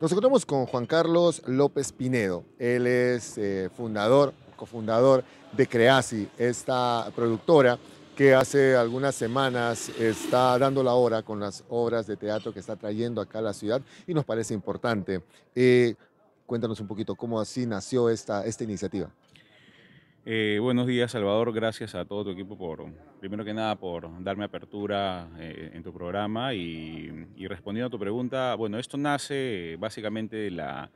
Nos encontramos con Juan Carlos López Pinedo. Él es eh, fundador, cofundador de Creasi, esta productora que hace algunas semanas está dando la hora con las obras de teatro que está trayendo acá a la ciudad y nos parece importante. Eh, cuéntanos un poquito cómo así nació esta, esta iniciativa. Eh, buenos días, Salvador. Gracias a todo tu equipo por, primero que nada, por darme apertura eh, en tu programa y, respondiendo a tu pregunta. Bueno, esto nace básicamente de la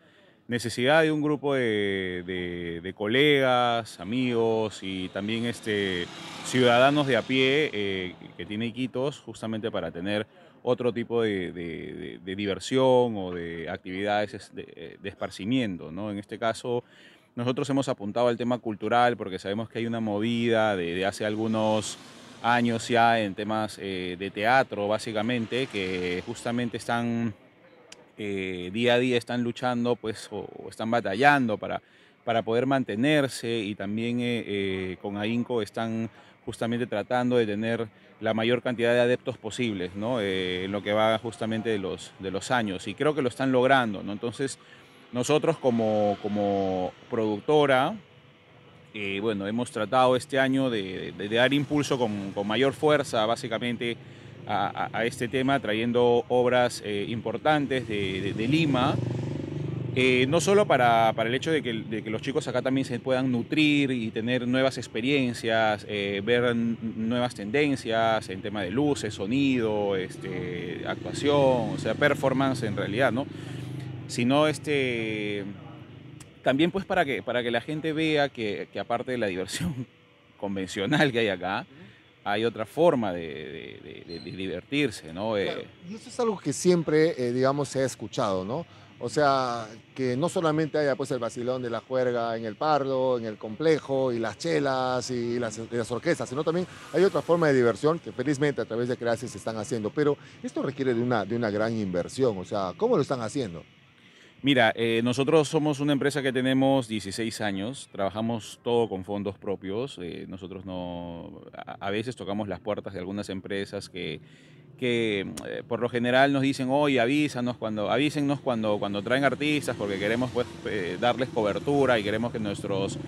necesidad de un grupo de, colegas, amigos y también este, ciudadanos de a pie eh, que tiene Iquitos justamente para tener otro tipo de, de diversión o de actividades este, de, esparcimiento. ¿no? En este caso, nosotros hemos apuntado al tema cultural porque sabemos que hay una movida de, hace algunos años ya en temas eh, de teatro, básicamente, que justamente están eh, día a día, están luchando pues, o, están batallando para, para poder mantenerse y también eh, con AINCO están justamente tratando de tener la mayor cantidad de adeptos posibles, ¿no? en lo que va justamente de los, de los años. Y creo que lo están logrando, ¿no? Entonces, nosotros como, productora, eh, bueno, hemos tratado este año de, dar impulso con, mayor fuerza básicamente a, este tema, trayendo obras eh, importantes de, Lima. Eh, no solo para, el hecho de que, los chicos acá también se puedan nutrir y tener nuevas experiencias, ver nuevas tendencias en tema de luces, sonido, este, actuación, o sea, performance en realidad, ¿no? sino este, también pues para que, para que la gente vea que, aparte de la diversión convencional que hay acá, hay otra forma de, divertirse, ¿no? Eh, eso es algo que siempre, eh, digamos, se ha escuchado, ¿no? O sea, que no solamente haya pues el vacilón de la juerga en el parlo, en el complejo, y las chelas y las, y orquestas, sino también hay otra forma de diversión que felizmente a través de clases se están haciendo. Pero esto requiere de una, de una gran inversión, o sea, ¿cómo lo están haciendo? Mira, eh, nosotros somos una empresa que tenemos 16 años, trabajamos todo con fondos propios, eh, nosotros no, a, veces tocamos las puertas de algunas empresas que, que eh, por lo general nos dicen, oye, avísanos cuando, avísenos cuando, cuando traen artistas porque queremos pues, darles cobertura y queremos que nuestros,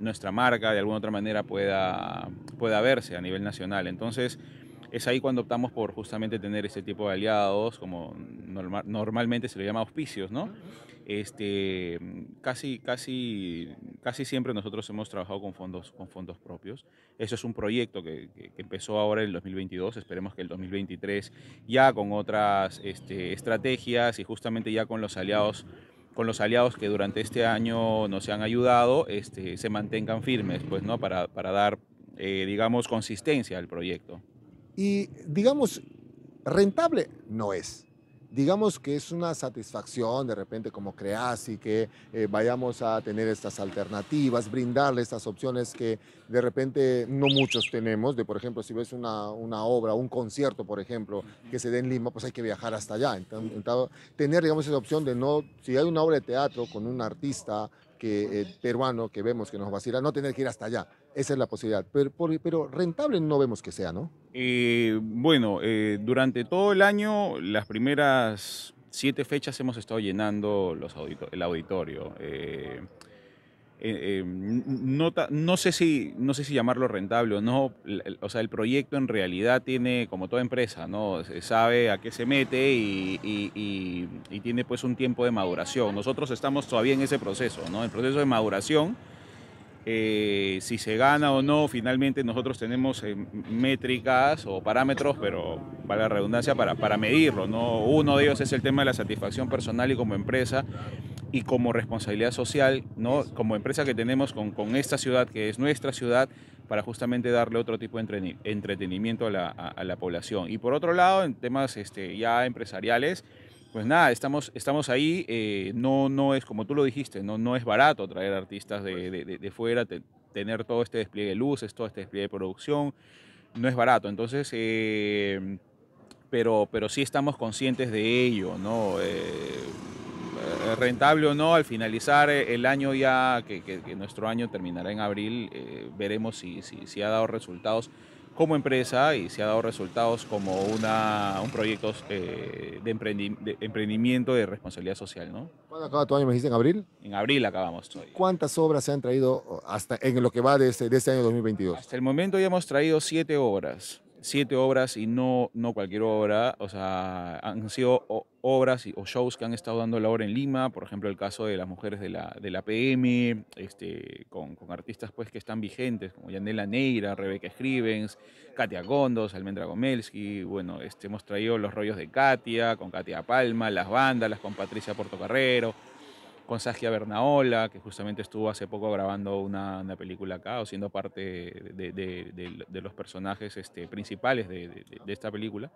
nuestra marca de alguna otra manera pueda, pueda verse a nivel nacional. Entonces, es ahí cuando optamos por justamente tener ese tipo de aliados, como normalmente se le llama auspicios, ¿no? Este, casi, casi, casi siempre nosotros hemos trabajado con fondos, con fondos propios. Eso es un proyecto que, empezó ahora en el 2022, esperemos que el 2023 ya con otras este, estrategias y justamente ya con los aliados con los aliados que durante este año nos han ayudado, este, se mantengan firmes, pues, ¿no? Para, para dar, eh, digamos, consistencia al proyecto. Y digamos, rentable no es. Digamos que es una satisfacción de repente como y que eh, vayamos a tener estas alternativas, brindarle estas opciones que de repente no muchos tenemos. De por ejemplo, si ves una, una obra, un concierto, por ejemplo, que se dé en Lima, pues hay que viajar hasta allá. tener, digamos, esa opción de no, si hay una obra de teatro con un artista que, eh, peruano que vemos que nos vacila, ah, no tener que ir hasta allá esa es la posibilidad, pero, rentable no vemos que sea, ¿no? Eh, bueno, eh, durante todo el año, las primeras siete fechas hemos estado llenando los el auditorio. Eh, no, sé si, no sé si llamarlo rentable o no, o sea, el proyecto en realidad tiene, como toda empresa, ¿no? sabe a qué se mete y, tiene pues un tiempo de maduración. Nosotros estamos todavía en ese proceso, ¿no? El proceso de maduración eh, si se gana o no, finalmente nosotros tenemos eh, métricas o parámetros, pero para la redundancia, para, para medirlo. ¿no? Uno de ellos es el tema de la satisfacción personal y como empresa y como responsabilidad social, ¿no? como empresa que tenemos con, esta ciudad, que es nuestra ciudad, para justamente darle otro tipo de entretenimiento a la, población. Y por otro lado, en temas este, ya empresariales, pues nada, estamos, estamos ahí. Eh, no, no es, como tú lo dijiste, no, no es barato traer artistas de, pues. de, de, fuera, tener todo este despliegue de luces, todo este despliegue de producción. No es barato. Entonces, eh, pero, pero sí estamos conscientes de ello, ¿no? Eh, rentable o no, al finalizar el año ya, que, nuestro año terminará en abril, veremos si, si ha dado resultados como empresa y se ha dado resultados como una, un proyecto eh, de, emprendimiento de responsabilidad social. ¿no? ¿Cuándo acaba tu año? ¿Me dijiste en abril? En abril acabamos. ¿Cuántas obras se han traído hasta en lo que va de este, de este año 2022? Hasta el momento ya hemos traído siete obras siete obras y no, no cualquier obra, o sea, han sido obras y, o shows que han estado dando la obra en Lima, por ejemplo, el caso de las mujeres de la, de la PM, este, con, artistas pues, que están vigentes, como Yanela Neira, Rebeca Scrivens, Katia Gondos, Almendra Gomelski, bueno, este, hemos traído los rollos de Katia, con Katia Palma, las bandas, las con Patricia Portocarrero, con Saskia Bernaola, que justamente estuvo hace poco grabando una, película acá o siendo parte de, los personajes este, principales de, esta película.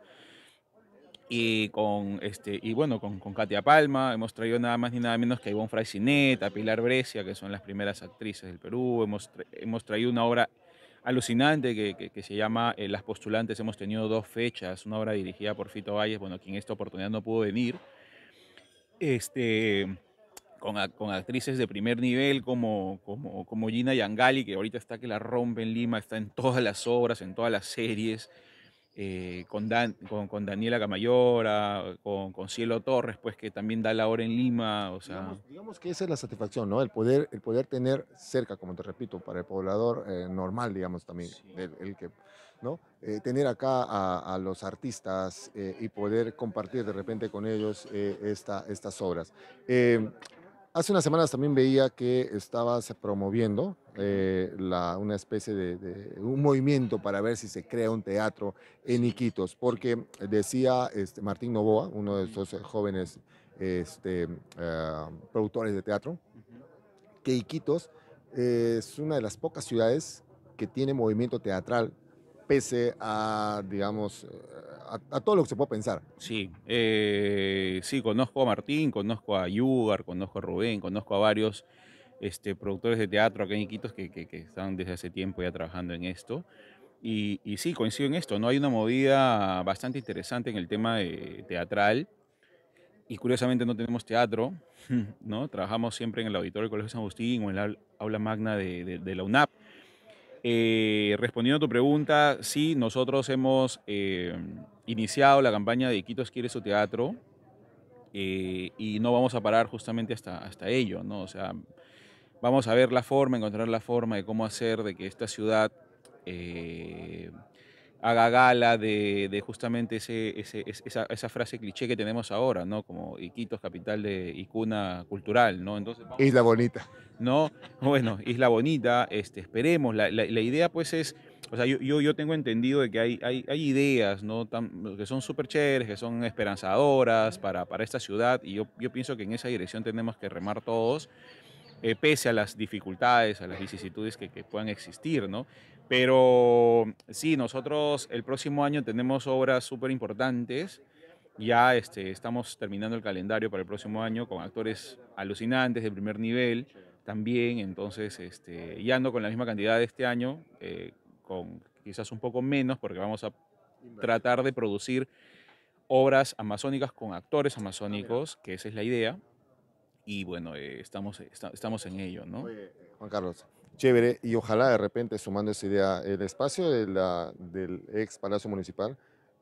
Y, con, este, y bueno, con, Katia Palma hemos traído nada más ni nada menos que a Ivonne Fraisinet, a Pilar Brescia, que son las primeras actrices del Perú. Hemos, hemos traído una obra alucinante que, se llama eh, Las Postulantes. Hemos tenido dos fechas, una obra dirigida por Fito Valles, bueno, quien esta oportunidad no pudo venir. Este, con, actrices de primer nivel como, como, como Gina Yangali, que ahorita está que la rompe en Lima, está en todas las obras, en todas las series, eh, con, con, Daniela Camayora, con, con, Cielo Torres, pues que también da la hora en Lima. O sea. digamos, que esa es la satisfacción, ¿no? El poder, el poder tener cerca, como te repito, para el poblador eh, normal, digamos también, el, que, ¿no? Eh, tener acá a, los artistas y poder compartir de repente con ellos esta, estas obras. Hace unas semanas también veía que estabas promoviendo eh, una especie de, un movimiento para ver si se crea un teatro en Iquitos, porque decía este, Martín Novoa, uno de esos eh, jóvenes este, ah, productores de teatro, que Iquitos es una de las pocas ciudades que tiene movimiento teatral pese a, digamos, eh, a, todo lo que se pueda pensar. Eh, sí, conozco a Martín, conozco a Yugar, conozco a Rubén, conozco a varios este, productores de teatro acá en Iquitos que, están desde hace tiempo ya trabajando en esto. Y, sí, coincido en esto, ¿no? Hay una movida bastante interesante en el tema teatral. Y curiosamente no tenemos teatro, ¿no? Trabajamos siempre en el auditorio del Colegio San Agustín o en la aula magna de la UNAP. Eh, respondiendo a tu pregunta, sí, nosotros hemos eh, iniciado la campaña de Quitos quiere su teatro eh, y no vamos a parar justamente hasta, hasta ello, ¿no? O sea, vamos a ver la forma, encontrar la forma de cómo hacer de que esta ciudad haga gala de, justamente esa, frase cliché que tenemos ahora, ¿no? Como Iquitos, capital de icuna cultural, ¿no? Entonces, Isla Bonita. No, bueno, Isla Bonita, este, esperemos. La, idea, pues, es. O sea, yo, tengo entendido de que hay, ideas ¿no? que son súper chéveres, que son esperanzadoras para, para esta ciudad y yo, pienso que en esa dirección tenemos que remar todos, eh, pese a las dificultades, a las vicisitudes que puedan existir, ¿no? Pero sí, nosotros el próximo año tenemos obras súper importantes. Ya este, estamos terminando el calendario para el próximo año con actores alucinantes de primer nivel también. Entonces, este, ya ando con la misma cantidad de este año, eh, con quizás un poco menos, porque vamos a tratar de producir obras amazónicas con actores amazónicos, que esa es la idea. Y bueno, eh, estamos, eh, estamos en ello, ¿no? Juan Carlos, chévere y ojalá de repente sumando esa idea, el espacio del ex Palacio Municipal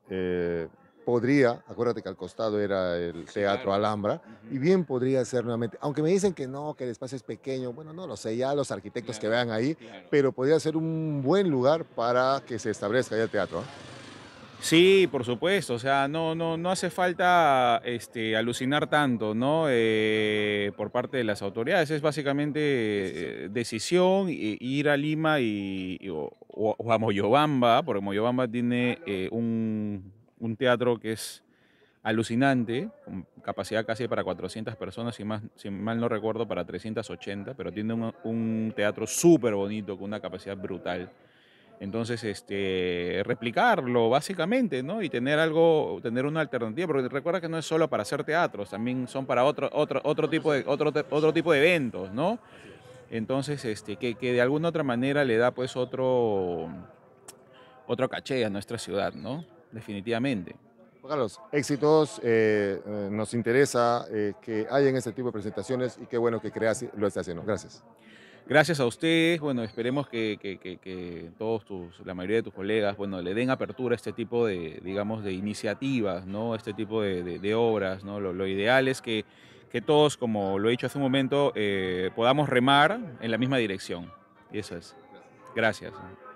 eh, podría, acuérdate que al costado era el Teatro Alhambra, y bien podría ser nuevamente, aunque me dicen que no, que el espacio es pequeño, bueno, no lo sé, ya los arquitectos que vean ahí, pero podría ser un buen lugar para que se establezca ya el teatro. ¿ah? Sí, por supuesto, o sea, no, no, no hace falta este, alucinar tanto, ¿no? Eh, por parte de las autoridades, es básicamente eh, decisión, eh, ir a Lima y, o, a Moyobamba, porque Moyobamba tiene un, teatro que es alucinante, con capacidad casi para 400 personas, y más, si mal no recuerdo, para 380, pero tiene un, un teatro súper bonito, con una capacidad brutal. Entonces, este, replicarlo básicamente, ¿no? Y tener algo, tener una alternativa, porque recuerda que no es solo para hacer teatros, también son para otro, otro, otro, tipo, de, otro, otro tipo de eventos, ¿no? Entonces, este, que, de alguna otra manera le da pues otro, otro caché a nuestra ciudad, ¿no? Definitivamente. Carlos, éxitos, eh, eh, nos interesa eh, que hayan este tipo de presentaciones y qué bueno que creas lo estás haciendo. Gracias. Gracias a ustedes, bueno, esperemos que, todos la mayoría de tus colegas, bueno, le den apertura a este tipo de, digamos, de iniciativas, ¿no? Este tipo de, obras, ¿no? Lo, ideal es que, todos, como lo he dicho hace un momento, eh, podamos remar en la misma dirección. eso es. Gracias.